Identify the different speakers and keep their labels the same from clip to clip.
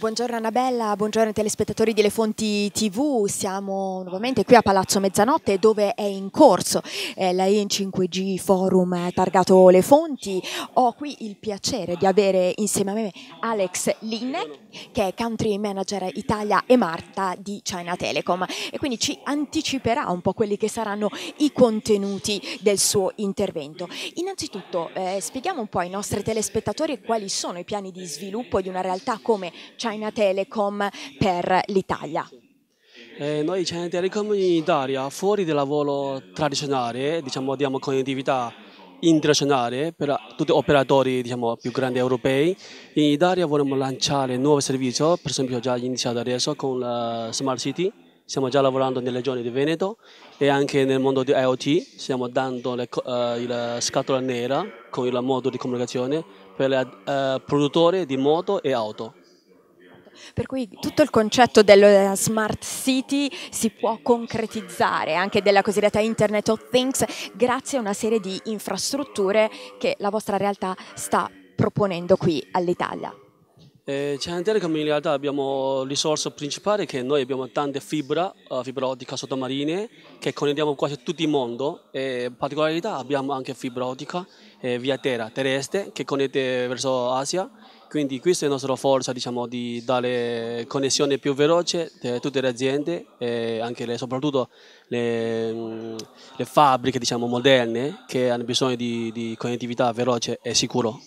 Speaker 1: Buongiorno Annabella, buongiorno telespettatori delle Fonti TV, siamo nuovamente qui a Palazzo Mezzanotte dove è in corso eh, la EN 5G Forum eh, targato Le Fonti. Ho qui il piacere di avere insieme a me Alex Linne che è Country Manager Italia e Marta di China Telecom e quindi ci anticiperà un po' quelli che saranno i contenuti del suo intervento. Innanzitutto eh, spieghiamo un po' ai nostri telespettatori quali sono i piani di sviluppo di una realtà come China China Telecom per l'Italia?
Speaker 2: Eh, noi China Telecom in Italia, fuori dal lavoro tradizionale, diciamo, diamo connettività internazionale per tutti gli operatori diciamo, più grandi europei. In Italia vorremmo lanciare nuovi servizi, per esempio già iniziato adesso con la Smart City, stiamo già lavorando nelle regioni di Veneto e anche nel mondo di IoT, stiamo dando le, uh, eh, la scatola nera con il modo di comunicazione per i uh, eh, produttori di moto e auto.
Speaker 1: Per cui tutto il concetto della eh, smart city si può concretizzare, anche della cosiddetta Internet of Things, grazie a una serie di infrastrutture che la vostra realtà sta proponendo qui all'Italia.
Speaker 2: Eh, China Telecom in realtà abbiamo risorsa principale che noi abbiamo tante fibra, uh, fibra ottica sottomarine che connettiamo quasi tutto il mondo e in particolarità abbiamo anche fibra ottica eh, via terra, terrestre che connette verso Asia quindi questa è la nostra forza diciamo, di dare connessione più veloce a eh, tutte le aziende e anche le, soprattutto le, mm, le fabbriche diciamo, moderne che hanno bisogno di, di connettività veloce e sicuro.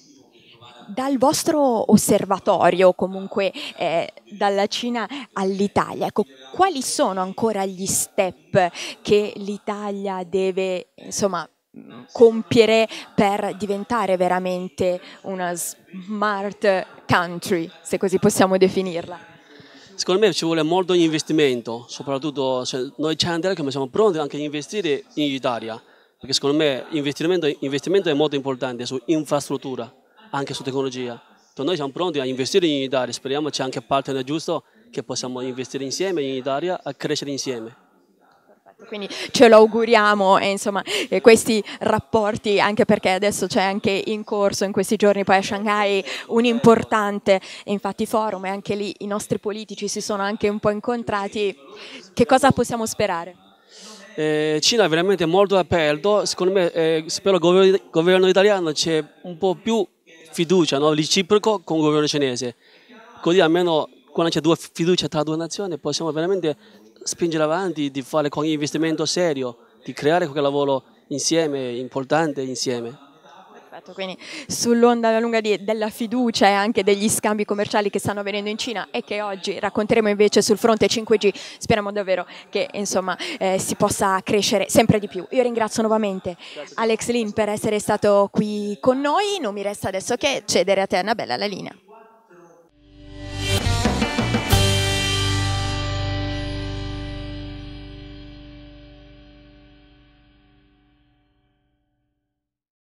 Speaker 1: dal vostro osservatorio, comunque eh, dalla Cina all'Italia, ecco, quali sono ancora gli step che l'Italia deve insomma, compiere per diventare veramente una smart country, se così possiamo definirla?
Speaker 2: Secondo me ci vuole molto investimento, soprattutto cioè, noi Chandler come siamo pronti anche a investire in Italia, perché secondo me investimento è molto importante su infrastruttura, anche su tecnologia. Quindi cioè, noi siamo pronti a investire in Italia, speriamo c'è anche partner giusto che possiamo investire insieme in Italia a crescere insieme
Speaker 1: quindi ce lo auguriamo e insomma eh, questi rapporti anche perché adesso c'è anche in corso in questi giorni poi a Shanghai un importante infatti forum e anche lì i nostri politici si sono anche un po' incontrati che cosa possiamo sperare?
Speaker 2: Eh, Cina è veramente molto aperto secondo me eh, spero il governo italiano c'è un po' più fiducia no? reciproco con il governo cinese così almeno quando c'è due fiducia tra due nazioni possiamo veramente spingere avanti, di fare con investimento serio, di creare quel lavoro insieme, importante insieme.
Speaker 1: Perfetto, quindi sull'onda lunga di, della fiducia e anche degli scambi commerciali che stanno avvenendo in Cina e che oggi racconteremo invece sul fronte 5G, speriamo davvero che insomma, eh, si possa crescere sempre di più. Io ringrazio nuovamente Alex Lin per essere stato qui con noi, non mi resta adesso che cedere a te Annabella la linea.